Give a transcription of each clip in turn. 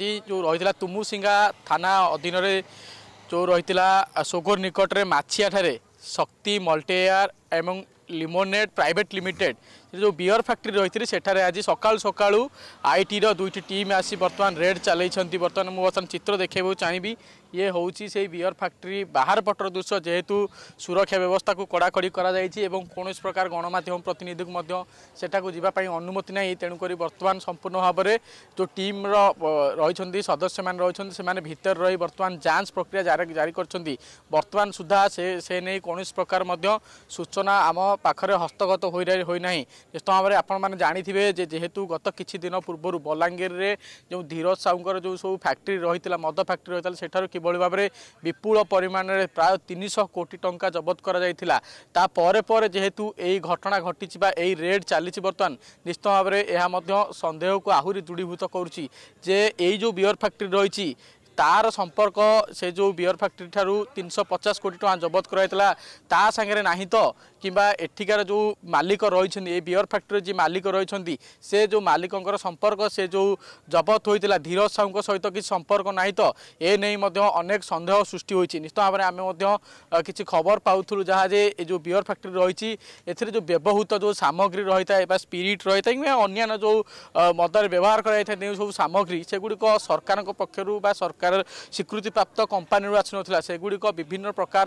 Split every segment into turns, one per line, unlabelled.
ଆଜି ଯେଉଁ ରହିଥିଲା ତୁମୁସିଙ୍ଗା ଥାନା ଅଧୀନରେ ଯେଉଁ ରହିଥିଲା ସୋଗୋର ନିକଟରେ ମାଛିଆଠାରେ ଶକ୍ତି ମଲ୍ଟିଏୟାର ଏବଂ ଲିମୋନେଟ୍ ପ୍ରାଇଭେଟ୍ ଲିମିଟେଡ୍ जो बियर फैक्ट्री रही सेठार आज सका सका आईटी दुईटी टीम आसी बर्तमान रेड चल बर्तमान मुझे बर्तमान चित्र देखा चाहिए ये हूँ से बियर फैक्ट्री बाहर पटर दृश्य जेहेतु सुरक्षा व्यवस्था को कड़ाकड़ी कौन प्रकार गणमाध्यम प्रतिनिधि को जावाई अनुमति ना तेणुक बर्तमान संपूर्ण भाव में जो टीम रही सदस्य मैंने रही से भितर रही बर्तमान जांच प्रक्रिया जारी कर सुधा से नहीं कौन प्रकार सूचना आम पाखे हस्तगत होना জ্যেষ্ঠ ভাবে আপনার জাঁথিবে যে যেহেতু গত কিছু দিন পূর্বর বলাঙ্গীরের যে ধীরজ সাউঙ্কর যে সব ফ্যাক্টরি রয়েছে মদ ফ্যাক্টরি রয়েছে সেঠার কিভাবে ভাবে বিপুল পরিমাণের প্রায় তিনশ কোটি টঙ্কা জবত করা যাই তাপরে পরে যেহেতু এই ঘটনা ঘটিছে বা এই রেড চালিছে বর্তমান নিশ্চিত ভাবে সন্দেহকে আহরি দৃঢ়ীভূত করুছি যে এই যে বিয়র ফ্যাক্টরি রয়েছে তার সম্পর্ক সে যে বিয়র ফ্যাক্টরি ঠার তিনশো পচাশ কোটি টাকা জবত করা তা সাংরে না তো কিংবা এঠিকার যে মালিক রয়েছেন এই বিয়র ফ্যাক্টরি যে মালিক রয়েছেন সে যে মালিকর সম্পর্ক সে যে জবত হয়েছিল ধীর সাহুঙ্ সহ কিছু সম্পর্ক না তো এ নেই অনেক সন্দেহ সৃষ্টি হয়েছে নিশ্চিত ভাবে আমি কিছু খবর পাওলু যা যে এই যে বিয়র ফ্যাক্টরি রয়েছে এর যে ব্যবহৃত যে সামগ্রী রয়েছে বা স্পিরিট রয়েছে কিংবা অন্যান্য যে মদরে ব্যবহার করা যাই সব সামগ্রী সেগুলি সরকার পক্ষ বা সরকার প্রকার স্বীকৃতিপ্রাপ্ত কোম্পানির আসুনলা সেগুড়ি বিভিন্ন প্রকার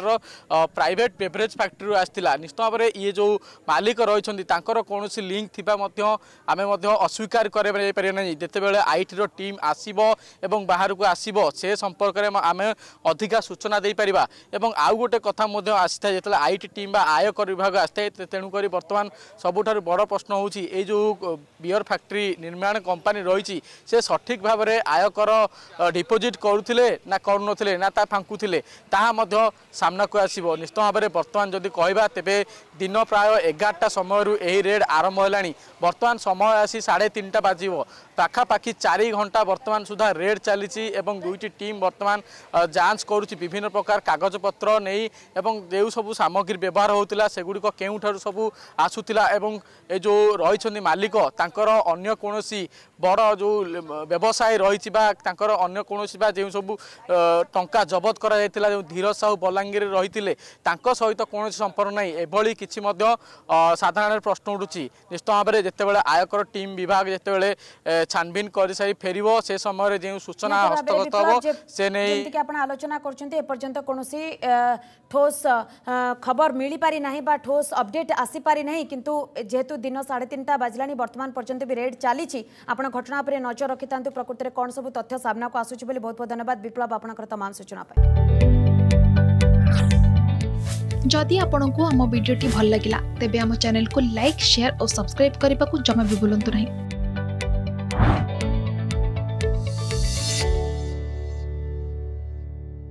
প্রাইভেট বেভরেজ ফ্যাক্টরি আসছিল নিশ্চিত ভাবে ইয়ে যে মালিক রয়েছেন তাঁর কৌশি লিঙ্ক থাকা আমি অস্বীকার করে না যেতবে আইটির টিম আসব এবং বাহারক আসব সে সম্পর্কের আমি অধিকা সূচনা দিয়ে এবং আউ গোটে কথা আসি থাকে যেত আইটি টিম বা আয়কর বিভাগ আসি থাকে তেণুকরি বর্তমান সবুঠার বড় প্রশ্ন হচ্ছে এই যে বিয়র ফ্যাক্টরি নির্মাণ কোম্পানি রয়েছে সে সঠিক ভাবে আয়কর ডিপোজিট କରୁଥିଲେ ନା କରୁନଥିଲେ ନା ତା ଫାଙ୍କୁଥିଲେ ତାହା ମଧ୍ୟ ସାମ୍ନାକୁ ଆସିବ ନିଶ୍ଚିତ ଭାବରେ ବର୍ତ୍ତମାନ ଯଦି କହିବା ତେବେ ଦିନ ପ୍ରାୟ ଏଗାରଟା ସମୟରୁ ଏହି ରେଡ୍ ଆରମ୍ଭ ହେଲାଣି ବର୍ତ୍ତମାନ ସମୟ ଆସି ସାଢ଼େ ତିନିଟା ବାଜିବ ପାଖାପାଖି ଚାରି ଘଣ୍ଟା ବର୍ତ୍ତମାନ ସୁଦ୍ଧା ରେଡ୍ ଚାଲିଛି ଏବଂ ଦୁଇଟି ଟିମ୍ ବର୍ତ୍ତମାନ ଯାଞ୍ଚ କରୁଛି ବିଭିନ୍ନ ପ୍ରକାର କାଗଜପତ୍ର ନେଇ ଏବଂ ଯେଉଁ ସବୁ ସାମଗ୍ରୀ ବ୍ୟବହାର ହେଉଥିଲା ସେଗୁଡ଼ିକ କେଉଁଠାରୁ ସବୁ ଆସୁଥିଲା ଏବଂ ଏ ଯେଉଁ ରହିଛନ୍ତି ମାଲିକ ତାଙ୍କର ଅନ୍ୟ କୌଣସି ବଡ଼ ଯେଉଁ ବ୍ୟବସାୟ ରହିଛି ବା ତାଙ୍କର ଅନ୍ୟ କୌଣସି ବା ଯେଉଁ ସବୁ ଟଙ୍କା ଜବତ କରାଯାଇଥିଲା ଯେଉଁ ଧୀର ସାହୁ ବଲାଙ୍ଗୀରରେ ରହିଥିଲେ ତାଙ୍କ ସହିତ କୌଣସି ସମ୍ପର୍କ ନାହିଁ ଏଭଳି କିଛି ମଧ୍ୟ ସାଧାରଣରେ ପ୍ରଶ୍ନ ଉଠୁଛି ନିଶ୍ଚିତ ଭାବରେ ଯେତେବେଳେ ଆୟକର ଟିମ୍ ବିଭାଗ ଯେତେବେଳେ ଛାନଭିନ କରିସାରି ଫେରିବ ସେ ସମୟରେ ଯେଉଁ ସୂଚନା ହସ୍ତଗତ ହେବ ସେ ନେଇ
ଆପଣ ଆଲୋଚନା କରୁଛନ୍ତି ଏପର୍ଯ୍ୟନ୍ତ କୌଣସି ଠୋସ୍ ଖବର ମିଳିପାରି ନାହିଁ বা ঠোস অপডেট আসিপারি না কিন্তু যেহেতু দিন সাড়ে তিনটা বাজলা বর্তমান পর্যন্ত বি রেড চালছি আপনার ঘটনা উপরে নজর রক্ষি থাকে প্রকৃতির কম সব তথ্য সামনাকে আসুচি বলে धन्यवाद બિપ્લબ આપણા તમામ सूचना जदि आपण को आम भिडी भल लगा तेब आम चेल्क लाइक सेयार और सब्सक्राइब करने को जमा भी भूलु ना